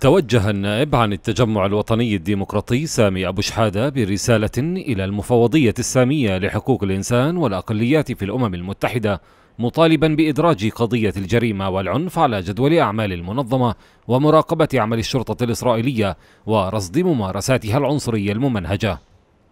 توجه النائب عن التجمع الوطني الديمقراطي سامي أبو شحادة برسالة إلى المفوضية السامية لحقوق الإنسان والأقليات في الأمم المتحدة مطالبا بإدراج قضية الجريمة والعنف على جدول أعمال المنظمة ومراقبة عمل الشرطة الإسرائيلية ورصد ممارساتها العنصرية الممنهجة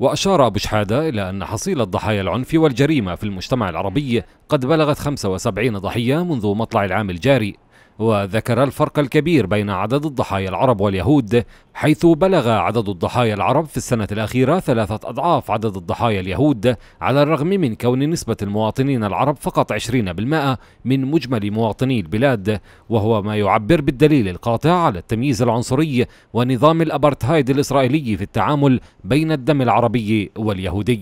وأشار أبو شحادة إلى أن حصيلة ضحايا العنف والجريمة في المجتمع العربي قد بلغت 75 ضحية منذ مطلع العام الجاري وذكر الفرق الكبير بين عدد الضحايا العرب واليهود حيث بلغ عدد الضحايا العرب في السنة الأخيرة ثلاثة أضعاف عدد الضحايا اليهود على الرغم من كون نسبة المواطنين العرب فقط 20% من مجمل مواطني البلاد وهو ما يعبر بالدليل القاطع على التمييز العنصري ونظام الأبرتهايد الإسرائيلي في التعامل بين الدم العربي واليهودي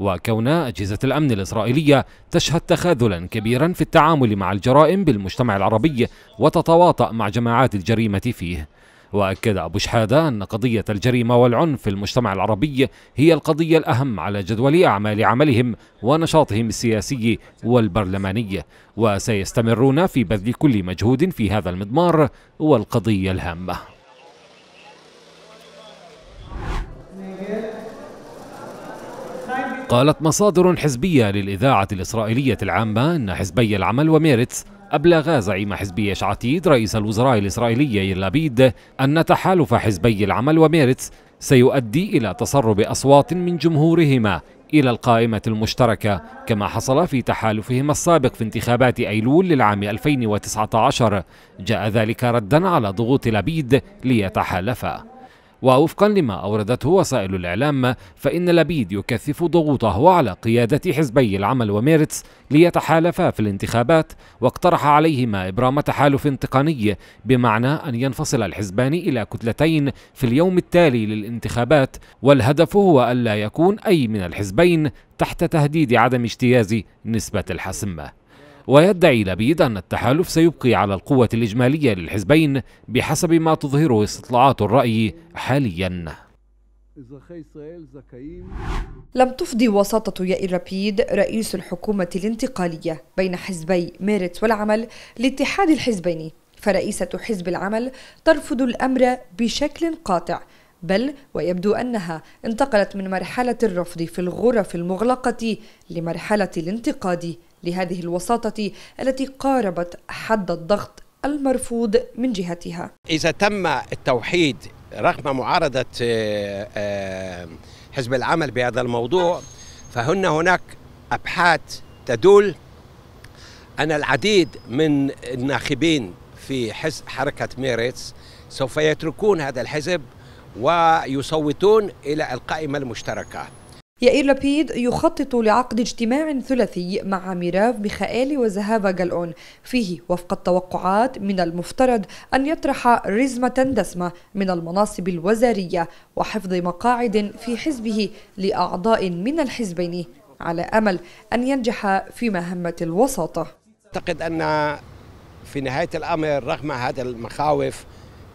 وكون أجهزة الأمن الإسرائيلية تشهد تخاذلا كبيرا في التعامل مع الجرائم بالمجتمع العربي وتتواطأ مع جماعات الجريمة فيه وأكد أبو شحادة أن قضية الجريمة والعنف في المجتمع العربي هي القضية الأهم على جدول أعمال عملهم ونشاطهم السياسي والبرلماني وسيستمرون في بذل كل مجهود في هذا المضمار والقضية الهامة قالت مصادر حزبية للإذاعة الإسرائيلية العامة أن حزبي العمل وميرتس أبلغا زعيم حزب يش عتيد رئيس الوزراء الإسرائيلي يلابيد أن تحالف حزبي العمل وميرتس سيؤدي إلى تسرب أصوات من جمهورهما إلى القائمة المشتركة كما حصل في تحالفهما السابق في انتخابات أيلول للعام 2019 جاء ذلك ردا على ضغوط لابيد ليتحالفا ووفقا لما أوردته وسائل الإعلام فإن لبيد يكثف ضغوطه على قيادة حزبي العمل وميرتس ليتحالفا في الانتخابات واقترح عليهما إبرام تحالف تقني بمعنى أن ينفصل الحزبان إلى كتلتين في اليوم التالي للانتخابات والهدف هو ألا يكون أي من الحزبين تحت تهديد عدم اجتياز نسبة الحسم ويدعي لبيد أن التحالف سيبقي على القوة الإجمالية للحزبين بحسب ما تظهره استطلاعات الرأي حالياً لم تفضي وساطة يائر لابيد رئيس الحكومة الانتقالية بين حزبي ميرت والعمل لاتحاد الحزبين فرئيسة حزب العمل ترفض الأمر بشكل قاطع بل ويبدو أنها انتقلت من مرحلة الرفض في الغرف المغلقة لمرحلة الانتقاد لهذه الوساطة التي قاربت حد الضغط المرفوض من جهتها إذا تم التوحيد رغم معارضة آه، آه، حزب العمل بهذا الموضوع فهن هناك أبحاث تدل أن العديد من الناخبين في حزب حركة ميريتس سوف يتركون هذا الحزب ويصوتون إلى القائمة المشتركة يائير لابيد يخطط لعقد اجتماع ثلاثي مع ميراف بخائلي وزهافا جالون فيه وفق التوقعات من المفترض أن يطرح رزمة دسمة من المناصب الوزارية وحفظ مقاعد في حزبه لأعضاء من الحزبين على أمل أن ينجح في مهمة الوساطة أعتقد أن في نهاية الأمر رغم هذا المخاوف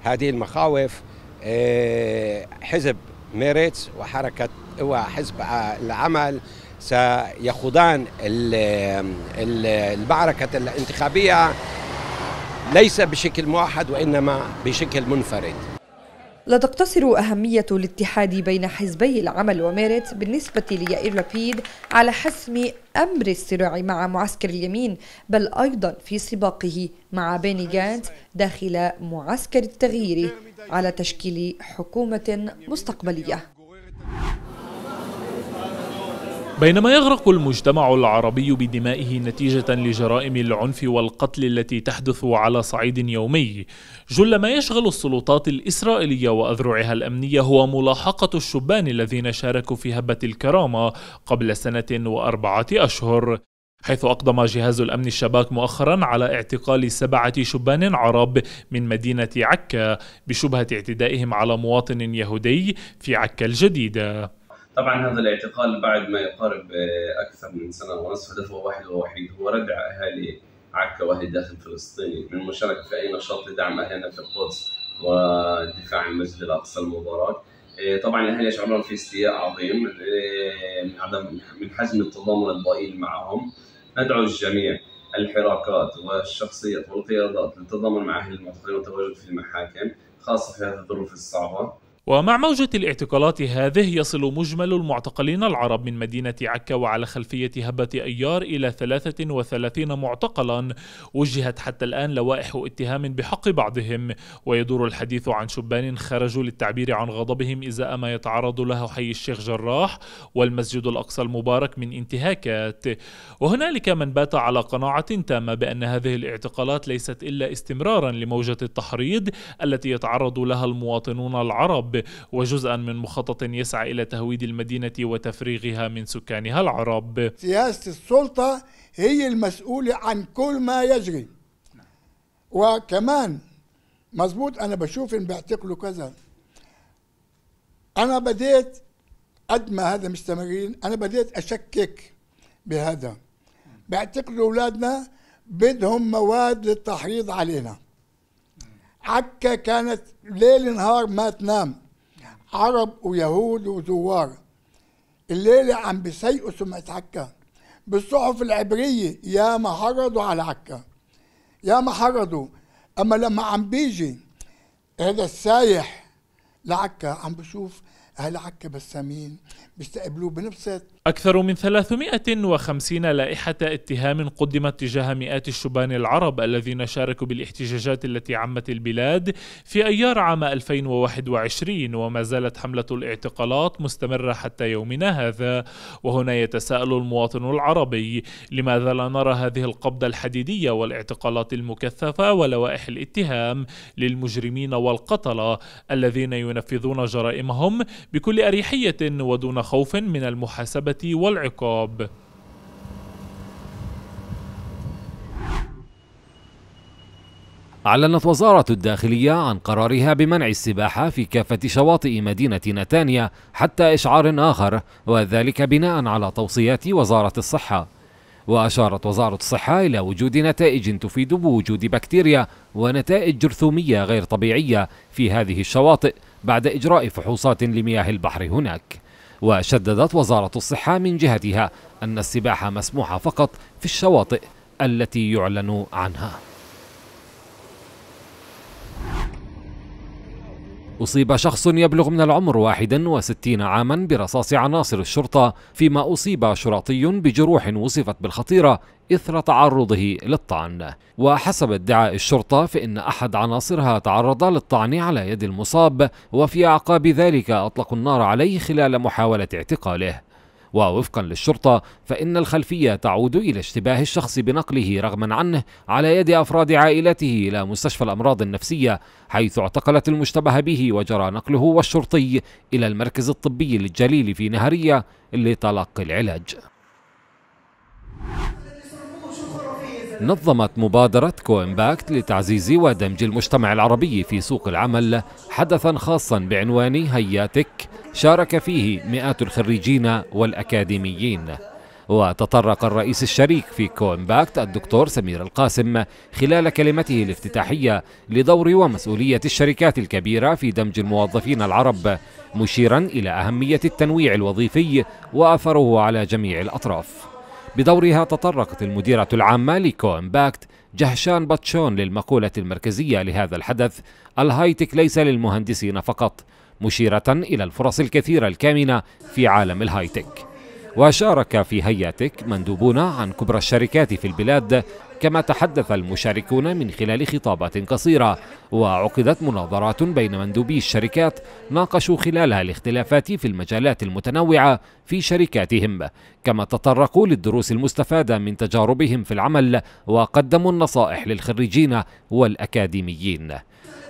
هذه المخاوف آه، حزب ميريتس وحركة وحزب العمل سيخوضان المعركة الانتخابية ليس بشكل موحد وإنما بشكل منفرد لا تقتصر أهمية الاتحاد بين حزبي العمل وميرت بالنسبة ليائير لابيد على حسم أمر الصراع مع معسكر اليمين بل أيضا في سباقه مع بيني جانت داخل معسكر التغيير على تشكيل حكومة مستقبلية بينما يغرق المجتمع العربي بدمائه نتيجة لجرائم العنف والقتل التي تحدث على صعيد يومي جل ما يشغل السلطات الإسرائيلية وأذرعها الأمنية هو ملاحقة الشبان الذين شاركوا في هبة الكرامة قبل سنة وأربعة أشهر حيث أقدم جهاز الأمن الشباك مؤخرا على اعتقال سبعة شبان عرب من مدينة عكا بشبهة اعتدائهم على مواطن يهودي في عكا الجديدة طبعا هذا الاعتقال بعد ما يقارب آه، اكثر من سنه ونصف هدفه واحد ووحيد هو ردع اهالي عكا وهي داخل فلسطيني من المشاركه في اي نشاط لدعم اهلنا في القدس ودفاع عن المسجد الاقصى المبارك آه، طبعا الاهالي يشعرون في استياء عظيم آه، عدم من حجم التضامن الضئيل معهم ندعو الجميع الحراكات والشخصيات والقيادات للتضامن مع اهل المعتقلين والتواجد في المحاكم خاصه في هذه الظروف الصعبه ومع موجة الاعتقالات هذه يصل مجمل المعتقلين العرب من مدينة عكا وعلى خلفية هبة أيار إلى 33 معتقلا وجهت حتى الآن لوائح اتهام بحق بعضهم ويدور الحديث عن شبان خرجوا للتعبير عن غضبهم إزاء ما يتعرض له حي الشيخ جراح والمسجد الأقصى المبارك من انتهاكات وهنالك من بات على قناعة تامة بأن هذه الاعتقالات ليست إلا استمرارا لموجة التحريض التي يتعرض لها المواطنون العرب العرب وجزءا من مخطط يسعى إلى تهويد المدينة وتفريغها من سكانها العرب سياسة السلطة هي المسؤولة عن كل ما يجري وكمان مزبوط أنا بشوف إن بيعتقلوا كذا أنا بديت قد ما هذا مستمرين أنا بديت أشكك بهذا بيعتقلوا أولادنا بدهم مواد للتحريض علينا عكا كانت ليل نهار ما تنام عرب ويهود وزوار الليلة عم بيسيئوا سمعة عكا بالصحف العبرية يا ما حرضوا على عكا يا ما حرضوا أما لما عم بيجي هذا السايح لعكا عم بشوف أهل عكا بسامين بيستقبلوه بنفس أكثر من 350 لائحة اتهام قدمت تجاه مئات الشبان العرب الذين شاركوا بالاحتجاجات التي عمت البلاد في أيار عام 2021 وما زالت حملة الاعتقالات مستمرة حتى يومنا هذا وهنا يتساءل المواطن العربي لماذا لا نرى هذه القبضة الحديدية والاعتقالات المكثفة ولوائح الاتهام للمجرمين والقتلة الذين ينفذون جرائمهم بكل أريحية ودون خوف من المحاسبة والعقاب أعلنت وزارة الداخلية عن قرارها بمنع السباحة في كافة شواطئ مدينة نتانيا حتى إشعار آخر وذلك بناء على توصيات وزارة الصحة وأشارت وزارة الصحة إلى وجود نتائج تفيد بوجود بكتيريا ونتائج جرثومية غير طبيعية في هذه الشواطئ بعد إجراء فحوصات لمياه البحر هناك وشددت وزارة الصحة من جهتها أن السباحة مسموحة فقط في الشواطئ التي يعلن عنها أصيب شخص يبلغ من العمر 61 عاما برصاص عناصر الشرطة فيما أصيب شرطي بجروح وصفت بالخطيرة إثر تعرضه للطعن وحسب ادعاء الشرطة فإن أحد عناصرها تعرض للطعن على يد المصاب وفي أعقاب ذلك أطلقوا النار عليه خلال محاولة اعتقاله ووفقا للشرطة فإن الخلفية تعود إلى اشتباه الشخص بنقله رغما عنه على يد أفراد عائلته إلى مستشفى الأمراض النفسية حيث اعتقلت المشتبه به وجرى نقله والشرطي إلى المركز الطبي للجليل في نهرية لتلقي العلاج نظمت مبادرة كومباكت لتعزيز ودمج المجتمع العربي في سوق العمل حدثا خاصا بعنوان هياتك شارك فيه مئات الخريجين والأكاديميين وتطرق الرئيس الشريك في كومباكت الدكتور سمير القاسم خلال كلمته الافتتاحية لدور ومسؤولية الشركات الكبيرة في دمج الموظفين العرب مشيرا إلى أهمية التنويع الوظيفي وأثره على جميع الأطراف بدورها تطرقت المديرة العامة لكو امباكت جهشان باتشون للمقولة المركزية لهذا الحدث الهايتك ليس للمهندسين فقط مشيرة إلى الفرص الكثيرة الكامنة في عالم الهايتك وشارك في هياتك مندوبون عن كبرى الشركات في البلاد كما تحدث المشاركون من خلال خطابات قصيرة وعقدت مناظرات بين مندوبي الشركات ناقشوا خلالها الاختلافات في المجالات المتنوعة في شركاتهم كما تطرقوا للدروس المستفادة من تجاربهم في العمل وقدموا النصائح للخريجين والأكاديميين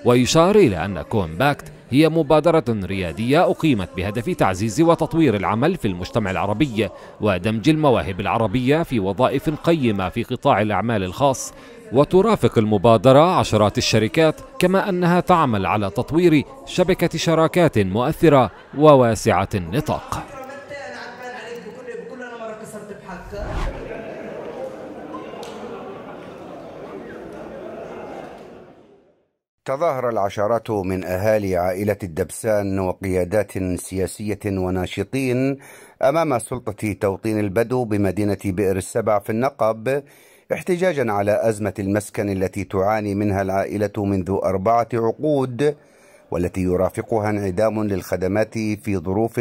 ويشار إلى أن كومباكت هي مبادرة ريادية أقيمت بهدف تعزيز وتطوير العمل في المجتمع العربي ودمج المواهب العربية في وظائف قيمة في قطاع الأعمال الخاص وترافق المبادرة عشرات الشركات كما أنها تعمل على تطوير شبكة شراكات مؤثرة وواسعة النطاق تظاهر العشرات من أهالي عائلة الدبسان وقيادات سياسية وناشطين أمام سلطة توطين البدو بمدينة بئر السبع في النقب احتجاجا على أزمة المسكن التي تعاني منها العائلة منذ أربعة عقود والتي يرافقها انعدام للخدمات في ظروف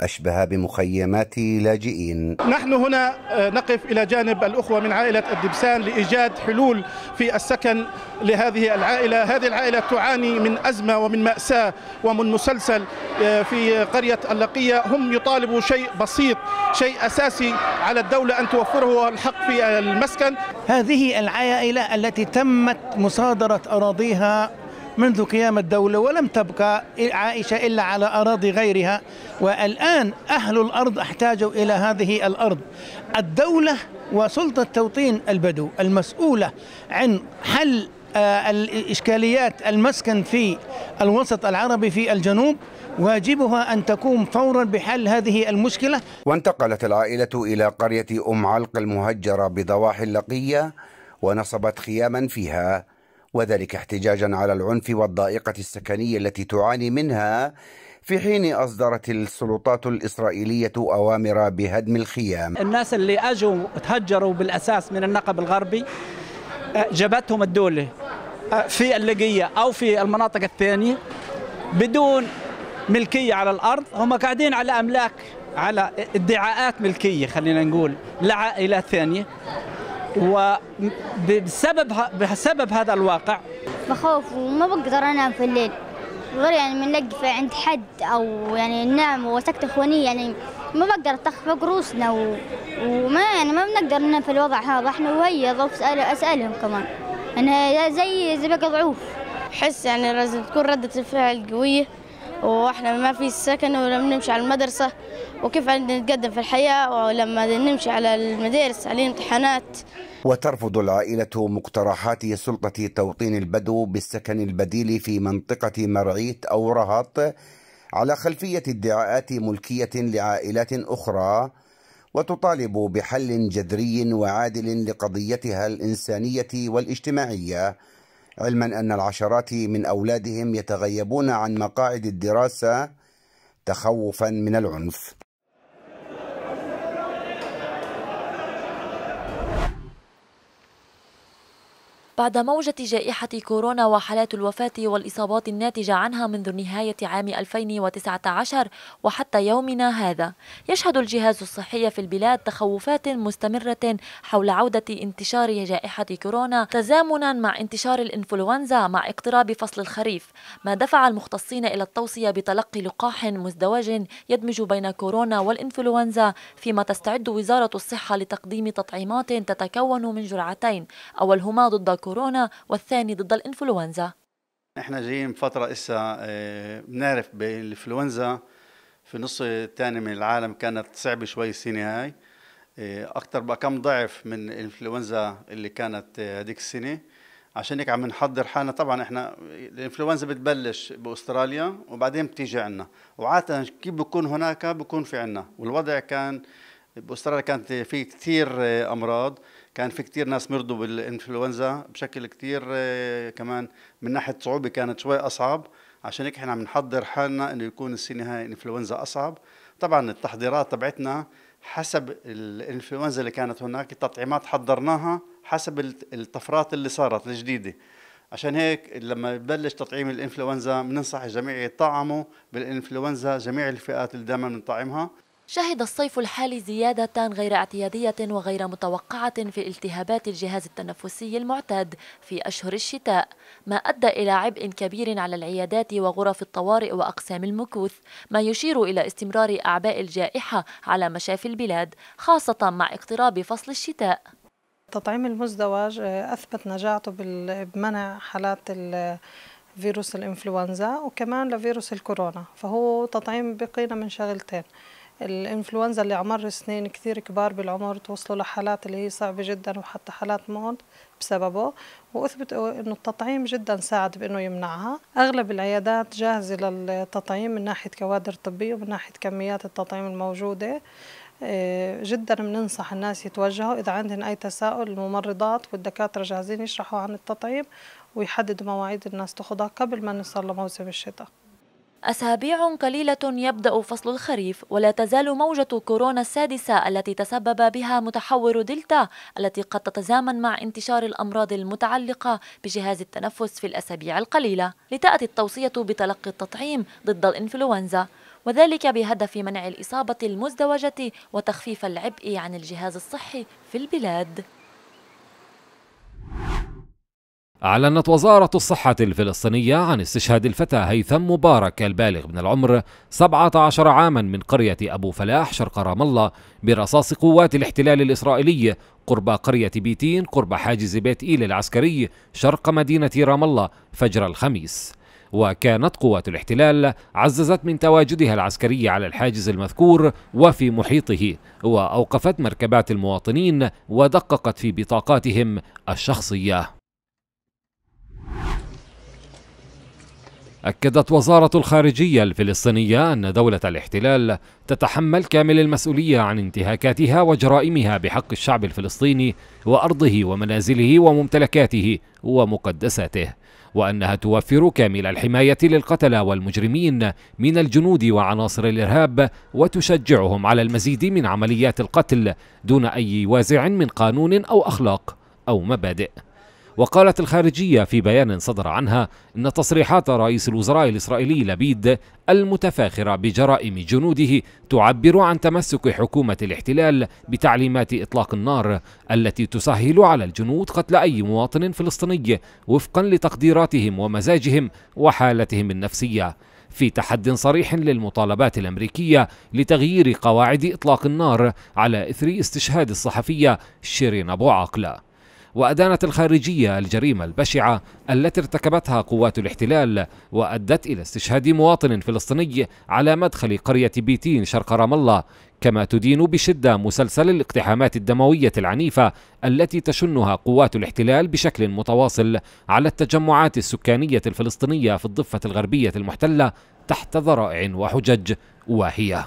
أشبه بمخيمات لاجئين نحن هنا آه، نقف إلى جانب الأخوة من عائلة الدبسان لإيجاد حلول في السكن لهذه العائلة هذه العائلة تعاني من أزمة ومن مأساة ومن مسلسل آه، في قرية اللقية هم يطالبوا شيء بسيط شيء أساسي على الدولة أن توفره الحق في المسكن هذه العائلة التي تمت مصادرة أراضيها منذ قيام الدولة ولم تبقى عائشة إلا على أراضي غيرها والآن أهل الأرض احتاجوا إلى هذه الأرض الدولة وسلطة توطين البدو المسؤولة عن حل آه، الإشكاليات المسكن في الوسط العربي في الجنوب واجبها أن تقوم فورا بحل هذه المشكلة وانتقلت العائلة إلى قرية أم علق المهجرة بضواحي اللقية ونصبت خياما فيها وذلك احتجاجا على العنف والضائقة السكنية التي تعاني منها في حين أصدرت السلطات الإسرائيلية أوامر بهدم الخيام الناس اللي أجوا تهجروا بالأساس من النقب الغربي أه، جابتهم الدولة أه، في اللقية أو في المناطق الثانية بدون ملكية على الأرض هم قاعدين على أملاك على ادعاءات ملكية خلينا نقول لعائلات ثانية وبسبب بسبب هذا الواقع بخوف وما بقدر انام في الليل غير يعني من لقفة عند حد او يعني ننام وسكت اخواني يعني ما بقدر اتخفق روسنا و... وما يعني ما بنقدر ننام في الوضع هذا احنا وهي ضعف أسأل... اسالهم كمان انا يعني زي زي بقى ضعوف حس يعني لازم تكون رده الفعل قويه واحنا ما في سكن ولا بنمشي على المدرسة وكيف نتقدم في الحياة ولما نمشي على المدارس علينا امتحانات وترفض العائلة مقترحات سلطة توطين البدو بالسكن البديل في منطقة مرعيت أو رهط على خلفية ادعاءات ملكية لعائلات أخرى وتطالب بحل جذري وعادل لقضيتها الإنسانية والاجتماعية علما أن العشرات من أولادهم يتغيبون عن مقاعد الدراسة تخوفا من العنف بعد موجة جائحة كورونا وحالات الوفاة والإصابات الناتجة عنها منذ نهاية عام 2019 وحتى يومنا هذا يشهد الجهاز الصحي في البلاد تخوفات مستمرة حول عودة انتشار جائحة كورونا تزامنا مع انتشار الإنفلونزا مع اقتراب فصل الخريف ما دفع المختصين إلى التوصية بتلقي لقاح مزدوج يدمج بين كورونا والإنفلونزا فيما تستعد وزارة الصحة لتقديم تطعيمات تتكون من جرعتين أولهما ضد كورونا والثاني ضد الإنفلونزا احنا جايين فترة إسا آه، بنعرف بالإنفلونزا في النص الثاني من العالم كانت صعبة شوي السنة هاي آه، أكثر بكم ضعف من الإنفلونزا اللي كانت آه، هذيك السنة عشان هيك عم نحضر حالنا طبعا احنا الانفلونزا بتبلش باستراليا وبعدين بتيجي عنا وعاده كيف بكون هناك بكون في عنا والوضع كان باستراليا كانت في كثير امراض كان في كثير ناس مرضوا بالانفلونزا بشكل كثير آه، كمان من ناحيه صعوبه كانت شوي اصعب عشان هيك احنا عم نحضر حالنا انه يكون السنه هاي انفلونزا اصعب طبعا التحضيرات تبعتنا حسب الانفلونزا اللي كانت هناك التطعيمات حضرناها حسب الطفرات اللي صارت الجديده عشان هيك لما يبلش تطعيم الانفلونزا بننصح الجميع يطعموا بالانفلونزا جميع الفئات اللي دائما بنطعمها شهد الصيف الحالي زيادة غير اعتيادية وغير متوقعة في التهابات الجهاز التنفسي المعتاد في أشهر الشتاء ما أدى إلى عبء كبير على العيادات وغرف الطوارئ وأقسام المكوث ما يشير إلى استمرار أعباء الجائحة على مشافي البلاد خاصة مع اقتراب فصل الشتاء تطعيم المزدوج آه، أثبت نجاعته بمنع حالات فيروس الإنفلونزا وكمان لفيروس الكورونا فهو تطعيم بقينا من شغلتين الانفلونزا اللي عمر سنين كثير كبار بالعمر توصلوا لحالات اللي هي صعبة جدا وحتى حالات موت بسببه وأثبت أنه التطعيم جدا ساعد بأنه يمنعها أغلب العيادات جاهزة للتطعيم من ناحية كوادر طبية ومن ناحية كميات التطعيم الموجودة إيه، جدا بننصح الناس يتوجهوا إذا عندهم أي تساؤل الممرضات والدكاترة جاهزين يشرحوا عن التطعيم ويحددوا مواعيد الناس تاخذها قبل ما نصل لموسم الشتاء أسابيع قليلة يبدأ فصل الخريف ولا تزال موجة كورونا السادسة التي تسبب بها متحور دلتا التي قد تتزامن مع انتشار الأمراض المتعلقة بجهاز التنفس في الأسابيع القليلة لتأتي التوصية بتلقي التطعيم ضد الإنفلونزا وذلك بهدف منع الإصابة المزدوجة وتخفيف العبء عن الجهاز الصحي في البلاد أعلنت وزارة الصحة الفلسطينية عن استشهاد الفتى هيثم مبارك البالغ من العمر 17 عاما من قرية أبو فلاح شرق رام الله برصاص قوات الاحتلال الإسرائيلي قرب قرية بيتين قرب حاجز بيت إيل العسكري شرق مدينة رام الله فجر الخميس وكانت قوات الاحتلال عززت من تواجدها العسكري على الحاجز المذكور وفي محيطه وأوقفت مركبات المواطنين ودققت في بطاقاتهم الشخصيه أكدت وزارة الخارجية الفلسطينية أن دولة الاحتلال تتحمل كامل المسؤولية عن انتهاكاتها وجرائمها بحق الشعب الفلسطيني وأرضه ومنازله وممتلكاته ومقدساته وأنها توفر كامل الحماية للقتلى والمجرمين من الجنود وعناصر الإرهاب وتشجعهم على المزيد من عمليات القتل دون أي وازع من قانون أو أخلاق أو مبادئ وقالت الخارجية في بيان صدر عنها إن تصريحات رئيس الوزراء الإسرائيلي لبيد المتفاخرة بجرائم جنوده تعبر عن تمسك حكومة الاحتلال بتعليمات إطلاق النار التي تسهل على الجنود قتل أي مواطن فلسطيني وفقا لتقديراتهم ومزاجهم وحالتهم النفسية في تحد صريح للمطالبات الامريكيه لتغيير قواعد اطلاق النار على اثر استشهاد الصحفيه شيرين ابو عاقله وأدانت الخارجية الجريمة البشعة التي ارتكبتها قوات الاحتلال وأدت إلى استشهاد مواطن فلسطيني على مدخل قرية بيتين شرق رام الله كما تدين بشدة مسلسل الاقتحامات الدموية العنيفة التي تشنها قوات الاحتلال بشكل متواصل على التجمعات السكانية الفلسطينية في الضفة الغربية المحتلة تحت ذرائع وحجج واهيه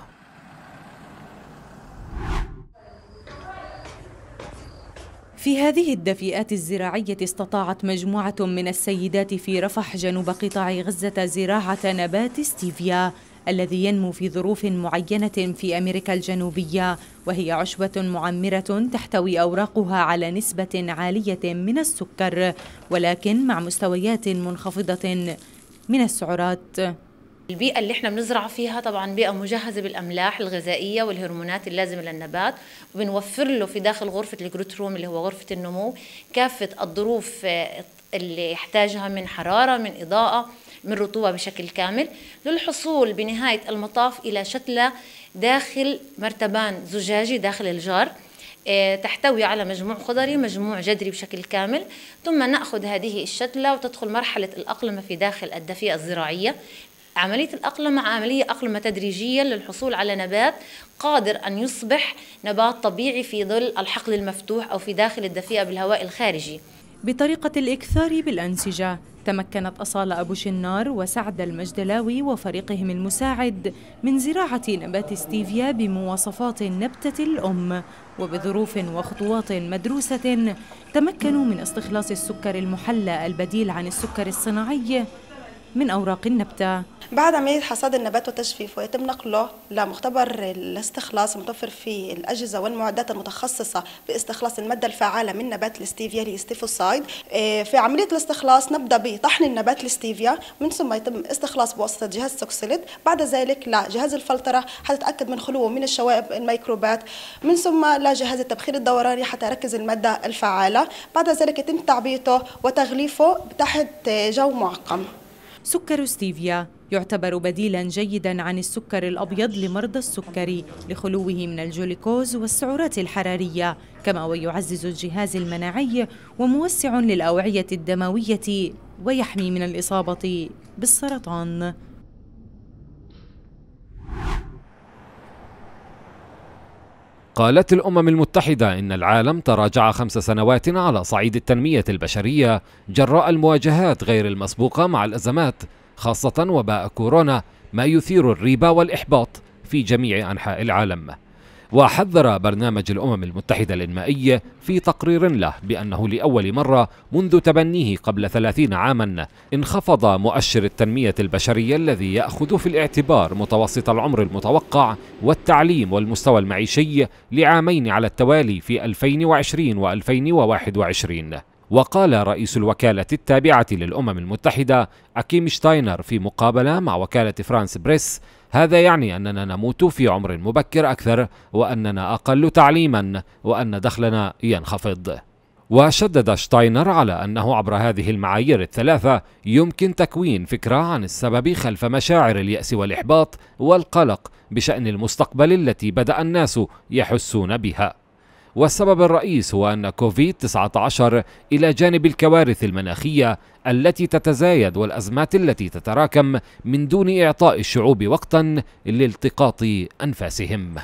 في هذه الدفيئات الزراعية استطاعت مجموعة من السيدات في رفح جنوب قطاع غزة زراعة نبات ستيفيا الذي ينمو في ظروف معينة في أمريكا الجنوبية وهي عشبة معمرة تحتوي أوراقها على نسبة عالية من السكر ولكن مع مستويات منخفضة من السعرات البيئة اللي احنا بنزرع فيها طبعا بيئة مجهزة بالأملاح الغذائية والهرمونات اللازمة للنبات وبنوفر له في داخل غرفة الجروت روم اللي هو غرفة النمو كافة الظروف آه، اللي يحتاجها من حرارة من إضاءة من رطوبة بشكل كامل للحصول بنهاية المطاف إلى شتلة داخل مرتبان زجاجي داخل الجار آه، تحتوي على مجموع خضري مجموع جذري بشكل كامل ثم نأخذ هذه الشتلة وتدخل مرحلة الأقلمة في داخل الدفيئة الزراعية عملية الأقلمة عملية أقلمة تدريجية للحصول على نبات قادر أن يصبح نبات طبيعي في ظل الحقل المفتوح أو في داخل الدفيئة بالهواء الخارجي بطريقة الإكثار بالأنسجة تمكنت أصالة أبو شنار وسعد المجدلاوي وفريقهم المساعد من زراعة نبات ستيفيا بمواصفات النبتة الأم وبظروف وخطوات مدروسة تمكنوا من استخلاص السكر المحلى البديل عن السكر الصناعي من أوراق النبتة بعد عملية حصاد النبات وتجفيفه ويتم نقله لمختبر الاستخلاص المتوفر فيه الأجهزة والمعدات المتخصصة باستخلاص المادة الفعالة من نبات الستيفيا الاستيفوسايد إيه، في عملية الاستخلاص نبدأ بطحن النبات الستيفيا من ثم يتم استخلاص بواسطة جهاز سوكسيليد بعد ذلك لجهاز الفلترة حتى تأكد من خلوه من الشوائب الميكروبات من ثم لجهاز التبخير الدوراني حتى يركز المادة الفعالة بعد ذلك يتم تعبيته وتغليفه تحت جو معقم سكر ستيفيا يعتبر بديلا جيدا عن السكر الأبيض لمرضى السكري لخلوه من الجلوكوز والسعرات الحرارية كما ويعزز الجهاز المناعي وموسع للأوعية الدموية ويحمي من الإصابة بالسرطان قالت الأمم المتحدة إن العالم تراجع خمس سنوات على صعيد التنمية البشرية جراء المواجهات غير المسبوقة مع الأزمات خاصة وباء كورونا ما يثير الريبة والإحباط في جميع أنحاء العالم وحذر برنامج الأمم المتحدة الإنمائي في تقرير له بأنه لأول مرة منذ تبنيه قبل 30 عاما انخفض مؤشر التنمية البشرية الذي يأخذ في الاعتبار متوسط العمر المتوقع والتعليم والمستوى المعيشي لعامين على التوالي في 2020 و 2021 وقال رئيس الوكالة التابعة للأمم المتحدة أكيم شتاينر في مقابلة مع وكالة فرانس بريس هذا يعني أننا نموت في عمر مبكر أكثر وأننا أقل تعليما وأن دخلنا ينخفض وشدد شتاينر على أنه عبر هذه المعايير الثلاثة يمكن تكوين فكرة عن السبب خلف مشاعر اليأس والإحباط والقلق بشأن المستقبل التي بدأ الناس يحسون بها والسبب الرئيس هو أن كوفيد-19 إلى جانب الكوارث المناخية التي تتزايد والأزمات التي تتراكم من دون إعطاء الشعوب وقتا لالتقاط أنفاسهم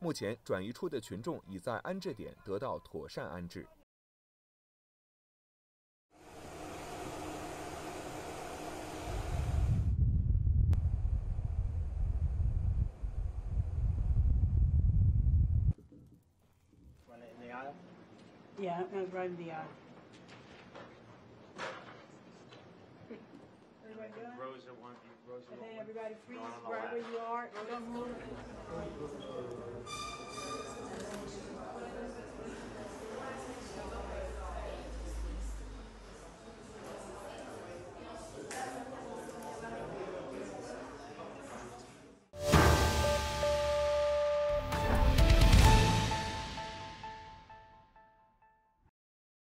目前转移出的群众已在安置点得到妥善安置。Hey, everybody freeze right where you are. Don't move.